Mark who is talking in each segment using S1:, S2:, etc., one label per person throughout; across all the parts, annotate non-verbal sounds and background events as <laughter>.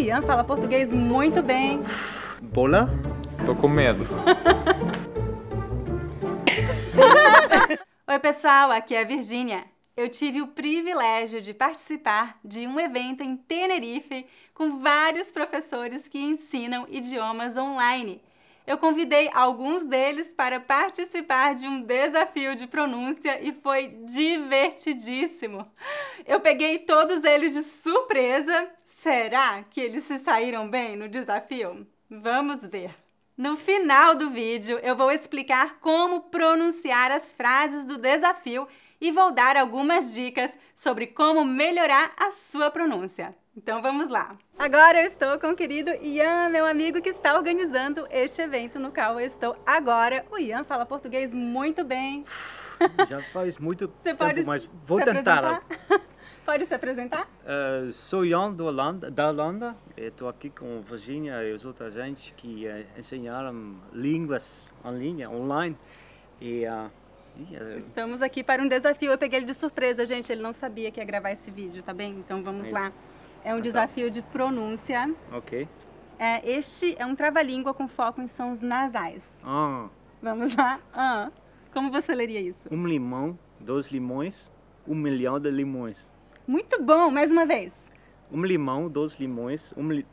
S1: Ian fala português muito bem.
S2: Bola? Tô com medo.
S1: Oi, pessoal, aqui é a Virgínia. Eu tive o privilégio de participar de um evento em Tenerife com vários professores que ensinam idiomas online eu convidei alguns deles para participar de um desafio de pronúncia e foi divertidíssimo. Eu peguei todos eles de surpresa. Será que eles se saíram bem no desafio? Vamos ver. No final do vídeo, eu vou explicar como pronunciar as frases do desafio e vou dar algumas dicas sobre como melhorar a sua pronúncia. Então vamos lá. Agora eu estou com o querido Ian, meu amigo que está organizando este evento no qual eu estou agora. O Ian fala português muito bem.
S2: <laughs> Já faz muito Você tempo, mas vou tentar.
S1: <laughs> Pode se apresentar?
S2: Uh, sou Ian do Holanda, da Holanda. Estou aqui com Virginia e os outros gente que uh, ensinaram línguas
S1: online, online. Uh, e, uh, Estamos aqui para um desafio. Eu peguei ele de surpresa, gente. Ele não sabia que ia gravar esse vídeo, tá bem? Então vamos lá. É um desafio de pronúncia. Ok. É, este é um trava-língua com foco em sons nasais. Ah. Vamos lá. Ah. Como você leria isso?
S2: Um limão, dois limões, um milhão de limões.
S1: Muito bom, mais uma vez.
S2: Um limão, dois limões, um li...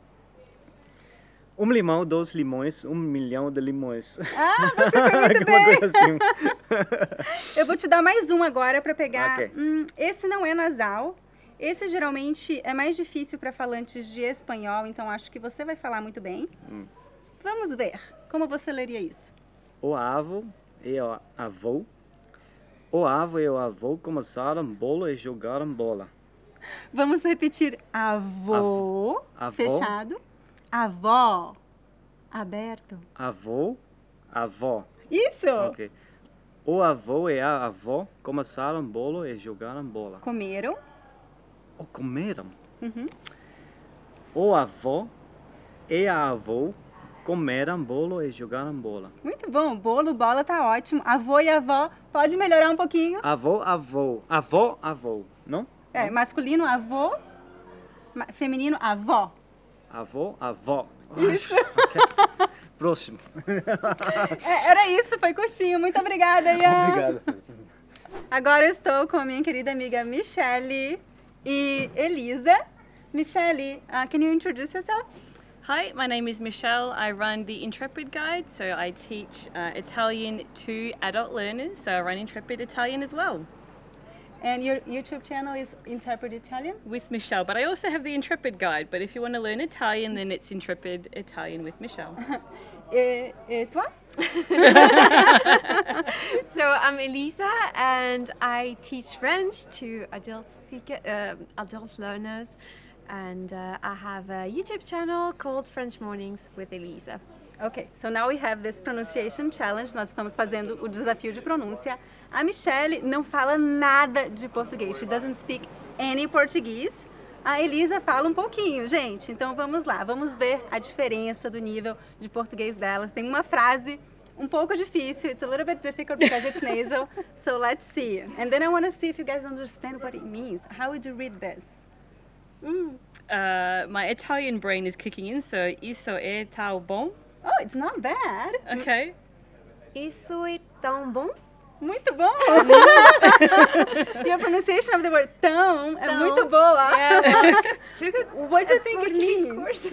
S2: Um limão, dois limões, um milhão de limões. Ah, <laughs> você foi muito bem!
S1: Assim. <laughs> Eu vou te dar mais um agora para pegar. Okay. Hum, esse não é nasal, esse geralmente é mais difícil para falantes de espanhol, então acho que você vai falar muito bem. Hum. Vamos ver como você leria isso.
S2: O avô e o avô. O avô e o avô começaram bola e jogaram bola.
S1: Vamos repetir. Avô,
S2: avô fechado.
S1: Avó, aberto.
S2: Avô, avó.
S1: Isso! Ok.
S2: O avô e a avó começaram bolo e jogaram bola. Comeram ou comeram. Uhum. O avô e a avó comeram bolo e jogaram bola.
S1: Muito bom, bolo, bola tá ótimo. Avô e avó, pode melhorar um pouquinho?
S2: Avô, avô, avô, avô, não? É, não? masculino,
S1: avô, feminino, avó.
S2: Avô, avó. Isso. Okay. <laughs> Próximo.
S1: É, era isso, foi curtinho. Muito obrigada, Ian. Obrigada. Agora eu estou com a minha querida amiga Michele. e Elisa. Michele, uh, can you introduce yourself?
S2: Hi, my name is Michelle. I run the Intrepid Guide, so I teach uh,
S1: Italian to adult learners, so I run Intrepid Italian as well. And your YouTube channel is Intrepid Italian? With Michelle, but I also have the Intrepid Guide, but if you want to learn
S2: Italian, then it's Intrepid Italian with Michelle.
S1: <laughs> Et, eh, et eh, toi? <laughs> so I'm Elisa, and I teach French to adult speaker, uh, adult learners, and uh, I have a YouTube channel called French Mornings with Elisa. Ok, so now we have this pronunciation challenge. Nós estamos fazendo o desafio de pronúncia. A Michelle não fala nada de português. She doesn't speak any Portuguese. a Elisa fala um pouquinho, gente. Então vamos lá, vamos ver a diferença do nível de português delas. Tem uma frase um pouco difícil. It's a little bit difficult because it's nasal. <laughs> so let's see. And then I want to see if you guys understand what it means. How would you read this? Mm.
S2: Uh, my Italian
S1: brain is kicking in, so isso é tão bom. Oh, it's not bad. Okay. Isso é tão bom. Muito bom! É <laughs> e a pronunciation of the word tão é tão. muito boa. Yeah. What do you think it means?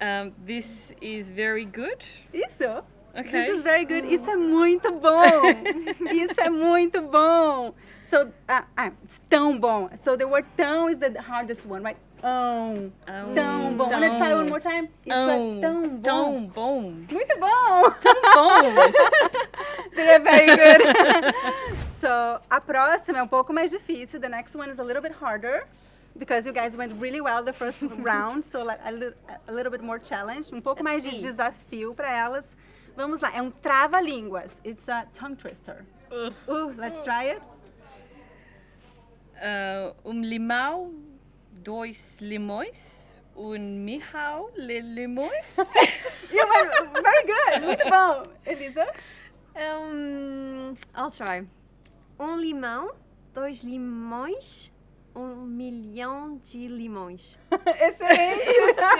S2: Um, this is very good. Isso. Okay. This is very good. Isso é
S1: ah. muito bom. <laughs> Isso é muito bom. So, uh, uh, tão bom. So the word tão is the hardest one, right? Um, tão bom. Tão. Wanna try one more time? Isso um, é tão bom. Tão bom. Muito bom. Tão bom. <laughs> They're very good. <laughs> so, a próxima é um pouco mais difícil. The next one is a little bit harder. Because you guys went really well the first <laughs> round, so like a, little, a little bit more challenge. Um pouco mais de desafio para elas. Vamos lá, é um trava-línguas. It's a tongue twister. Uh, uh let's try it uh, um limão, dois limões, um mirral, limões. <laughs> uma, very good, muito bom. Elisa? Um, I'll try. Um limão,
S2: dois limões, um milhão de limões. <laughs>
S1: Excelente!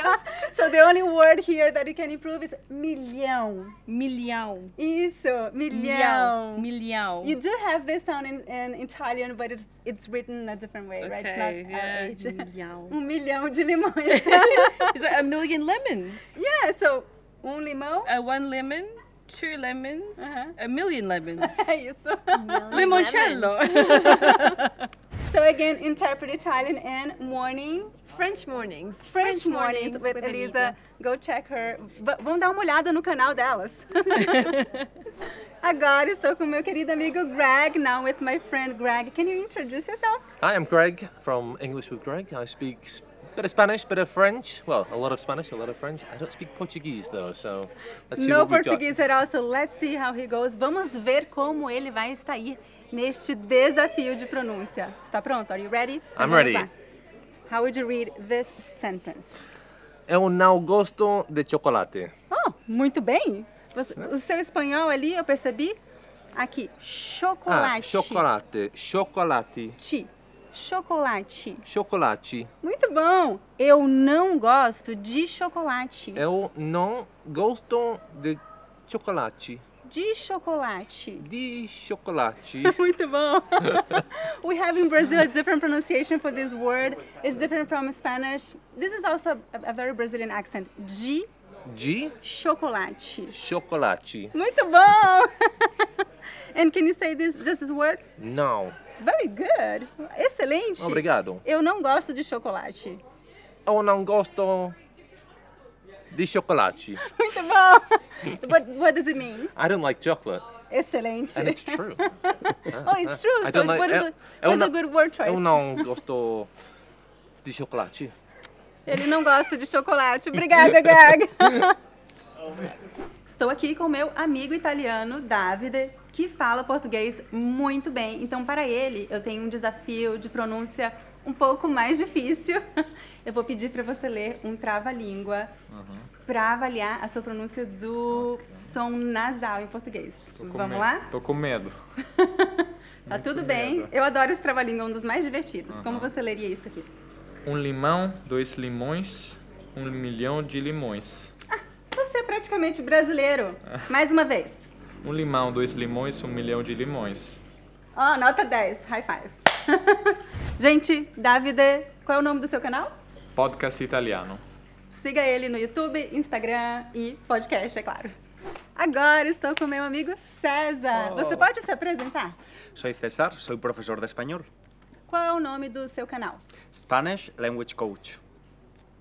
S1: <laughs> so the only word here that you can improve is milhão. Milhão. Isso, milhão. Milhão. You do have this sound in, in Italian, but it's, it's written a different way, okay, right? It's not yeah. <laughs> Milhão. um milhão de limões. it's like a million lemons. Yeah, so um limão. Uh, one lemon two lemons, uh -huh.
S2: a million lemons.
S1: Limoncello. So again, interpret Italian and morning. French Mornings. French, French Mornings, mornings with, with Elisa. Elisa. Go check her. V vão dar uma olhada no canal delas. <laughs> Agora estou com meu querido amigo Greg, now with my friend Greg. Can you introduce yourself?
S2: Hi, I'm Greg from English with Greg. I speak bit of Spanish, bit of French. Well, a lot of Spanish, a lot of French. I don't speak Portuguese though, so let's see No Portuguese
S1: got. at all, so let's see how he goes. Vamos ver como ele vai sair neste desafio de pronúncia. Está pronto? Are you ready? I'm Vamos ready. Lá. How would you read this sentence?
S2: Eu é não gosto de chocolate.
S1: Oh, muito bem. Né? o seu espanhol ali, eu percebi. Aqui, chocolate. Ah, chocolate,
S2: chocolate. Ti.
S1: Chocolate.
S2: Chocolate.
S1: Muito bom. Eu não gosto de chocolate.
S2: Eu não gosto de chocolate.
S1: De chocolate. De
S2: chocolate. <laughs> Muito bom.
S1: <laughs> we have in Brazil a different pronunciation for this word. It's different from Spanish. This is also a, very Brazilian accent. De
S2: de chocolate. Chocolate.
S1: Muito bom. <laughs> And can you say this just this word? Não. Very good. Excelente. Obrigado. Eu não gosto de chocolate. Eu não gosto
S2: de chocolate. <laughs>
S1: Muito bom. What, what does it mean?
S2: I don't like chocolate.
S1: Excelente. And it's true. <laughs>
S2: oh,
S1: it's true. I so like, what is a, what's a good word choice? Eu
S2: não gosto de chocolate.
S1: Ele não gosta de chocolate. Obrigada, Greg.
S2: <laughs>
S1: Estou aqui com meu amigo italiano, Davide, que fala português muito bem. Então, para ele, eu tenho um desafio de pronúncia um pouco mais difícil. <laughs> Eu vou pedir para você ler um trava-língua uhum. para avaliar a sua pronúncia do okay. som nasal em português. Vamos medo. lá?
S2: Tô com medo. <laughs>
S1: tá muito tudo bem. Eu adoro esse trava-língua, um dos mais divertidos. Uhum. Como você leria isso aqui?
S2: Um limão, dois limões, um milhão de limões
S1: praticamente brasileiro. Mais uma vez.
S2: Um limão, dois limões, um milhão de limões.
S1: Ó, oh, nota 10. High five. <laughs> Gente, Davide, qual é o nome do seu canal?
S2: Podcast Italiano.
S1: Siga ele no YouTube, Instagram e podcast, é claro. Agora estou com meu amigo César. Oh. Você pode se apresentar?
S2: Sou César, sou professor de espanhol.
S1: Qual é o nome do seu canal?
S2: Spanish Language Coach.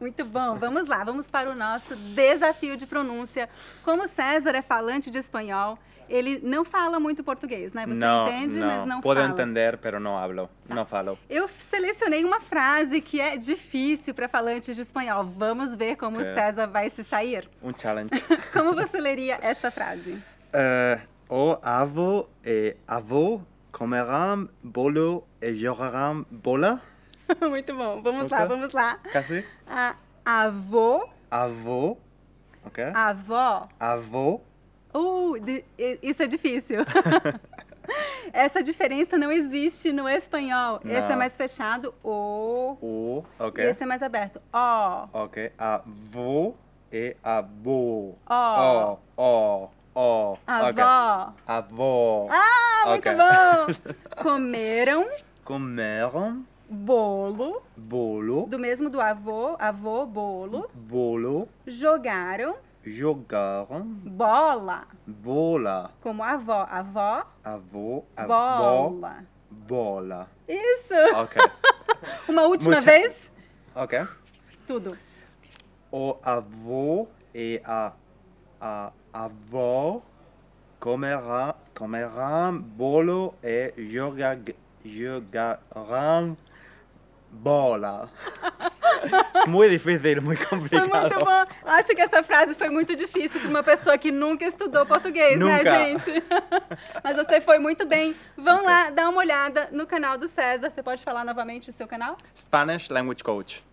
S1: Muito bom, vamos lá, vamos para o nosso desafio de pronúncia. Como César é falante de espanhol, ele não fala muito português, né? Você não, entende, não. mas não Puedo fala. entender,
S2: pero não hablo, tá. não falo.
S1: Eu selecionei uma frase que é difícil para falantes de espanhol. Vamos ver como que... César vai se sair. Um challenge. <laughs> como você leria esta frase?
S2: Uh, o eh, avô e avô comerão bolo e jogarão bola.
S1: <laughs> Muito bom. Vamos Outra. lá, vamos lá. Cassi? A, avô.
S2: Avô. Ok. Avó. Avô.
S1: Uh, isso é difícil. <laughs> Essa diferença não existe no espanhol. Não. Esse é mais fechado, o.
S2: O, ok. E esse é mais
S1: aberto, ó.
S2: Ok, avô e avô.
S1: Ó.
S2: Ó, ó, Avó. Avó.
S1: Ah, muito okay. bom!
S2: <laughs> Comeram. Comeram bolo. Bolo.
S1: Do mesmo do avô, avô, bolo.
S2: Bolo.
S1: Jogaram.
S2: Jogaram.
S1: Bola.
S2: Bola.
S1: Como avó, avó.
S2: Avô, avó. Bola. Bola. Isso. Ok.
S1: <laughs> Uma última Muito... vez. Ok. Tudo.
S2: O avô e a, a avó comerá, comerão bolo e jogaram jogarão bola. <laughs> É muito difícil, muito complicado. Foi muito bom.
S1: Acho que essa frase foi muito difícil para uma pessoa que nunca estudou português, né, nunca. né, gente? <laughs> Mas você foi muito bem. Vão lá dar uma olhada no canal do César. Você pode falar novamente o seu canal?
S2: Spanish Language Coach.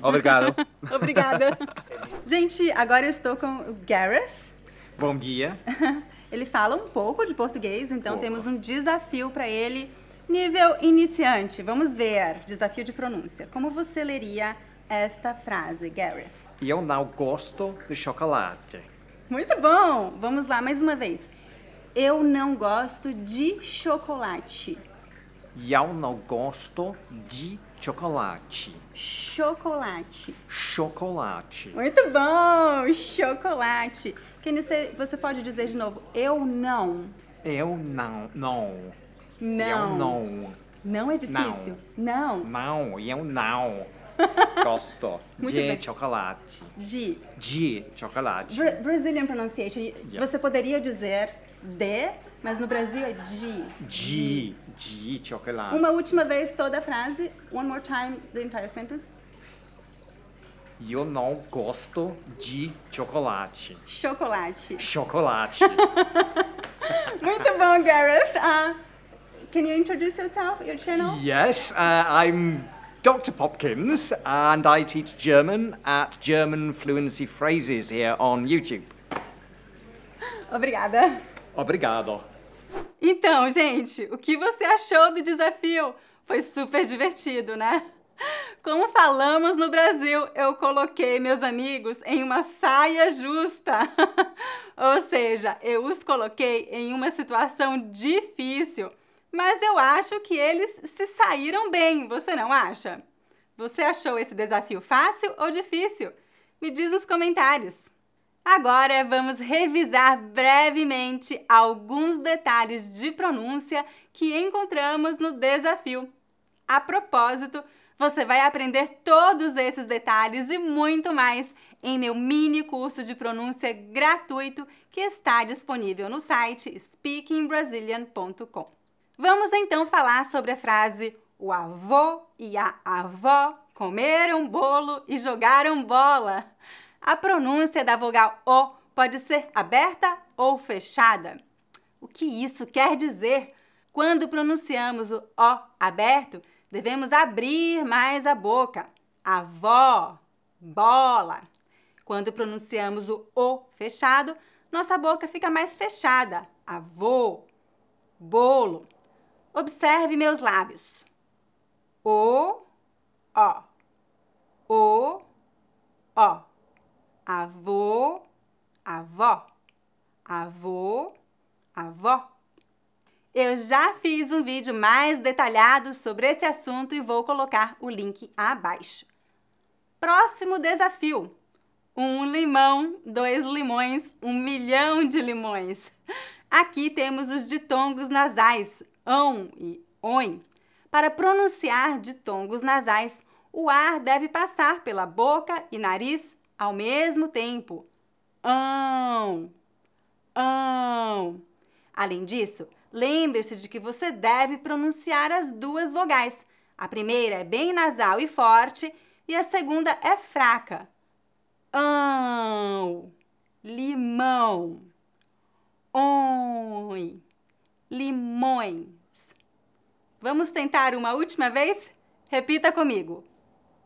S2: Obrigado. <laughs> Obrigada.
S1: gente, agora eu estou com o Gareth.
S2: Bom dia.
S1: Ele fala um pouco de português, então temos um desafio para ele Nível iniciante, vamos ver. Desafio de pronúncia. Como você leria esta frase, Gareth?
S2: Eu não gosto de chocolate.
S1: Muito bom! Vamos lá mais uma vez. Eu não gosto de chocolate.
S2: Eu não gosto de chocolate.
S1: Chocolate.
S2: Chocolate.
S1: Muito bom! Chocolate. Que você pode dizer de novo? Eu não.
S2: Eu não. Não. Não. E é um não.
S1: Não é difícil? Não. Não,
S2: não. e é um não. <laughs> Gosto de bem. chocolate. De. De chocolate. Bra
S1: Brazilian pronunciation. Yeah. Você poderia dizer de, mas no Brasil é de.
S2: De. De chocolate. Uma
S1: última vez toda a frase. One more time, the entire sentence.
S2: Eu não gosto de chocolate.
S1: Chocolate.
S2: Chocolate. <laughs>
S1: Muito bom, Gareth. Ah. Can you introduce yourself, your channel?
S2: Yes, uh, I'm Dr. Popkins, and I teach German at German Fluency Phrases here on YouTube.
S1: Obrigada.
S2: Obrigado.
S1: Então, gente, o que você achou do desafio? Foi super divertido, né? Como falamos no Brasil, eu coloquei meus amigos em uma saia justa. <laughs> Ou seja, eu os coloquei em uma situação difícil mas eu acho que eles se saíram bem, você não acha? Você achou esse desafio fácil ou difícil? Me diz nos comentários. Agora vamos revisar brevemente alguns detalhes de pronúncia que encontramos no desafio. A propósito, você vai aprender todos esses detalhes e muito mais em meu mini curso de pronúncia gratuito que está disponível no site speakingbrazilian.com. Vamos então falar sobre a frase o avô e a avó comeram bolo e jogaram bola. A pronúncia da vogal O pode ser aberta ou fechada. O que isso quer dizer? Quando pronunciamos o O aberto, devemos abrir mais a boca. Avó, bola. Quando pronunciamos o O fechado, nossa boca fica mais fechada. Avô, bolo. Observe meus lábios. O, ó. O, ó. Avô, avó. Avô, avó. Eu já fiz um vídeo mais detalhado sobre esse assunto e vou colocar o link abaixo. Próximo desafio: um limão, dois limões, um milhão de limões. Aqui temos os ditongos nasais, ão e oin, para pronunciar ditongos nasais, o ar deve passar pela boca e nariz ao mesmo tempo. Ão, ão. Além disso, lembre-se de que você deve pronunciar as duas vogais. A primeira é bem nasal e forte e a segunda é fraca. Ão, limão, oi limões. Vamos tentar uma última vez? Repita comigo.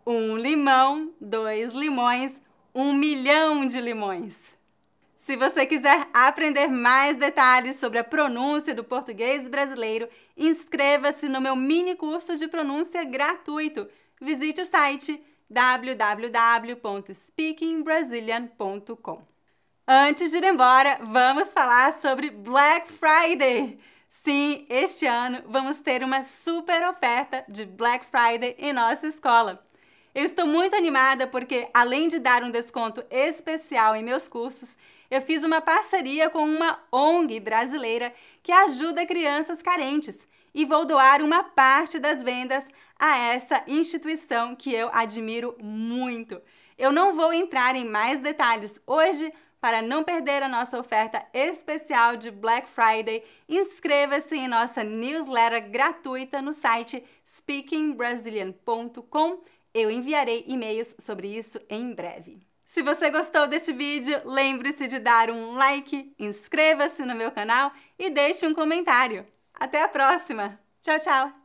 S1: Um limão, dois limões, um milhão de limões. Se você quiser aprender mais detalhes sobre a pronúncia do português brasileiro, inscreva-se no meu mini curso de pronúncia gratuito. Visite o site www.speakingbrasilian.com. Antes de ir embora, vamos falar sobre Black Friday. Sim, este ano vamos ter uma super oferta de Black Friday em nossa escola. Eu estou muito animada porque, além de dar um desconto especial em meus cursos, eu fiz uma parceria com uma ONG brasileira que ajuda crianças carentes e vou doar uma parte das vendas a essa instituição que eu admiro muito. Eu não vou entrar em mais detalhes hoje, para não perder a nossa oferta especial de Black Friday, inscreva-se em nossa newsletter gratuita no site speakingbrasilian.com. Eu enviarei e-mails sobre isso em breve. Se você gostou deste vídeo, lembre-se de dar um like, inscreva-se no meu canal e deixe um comentário. Até a próxima! Tchau, tchau!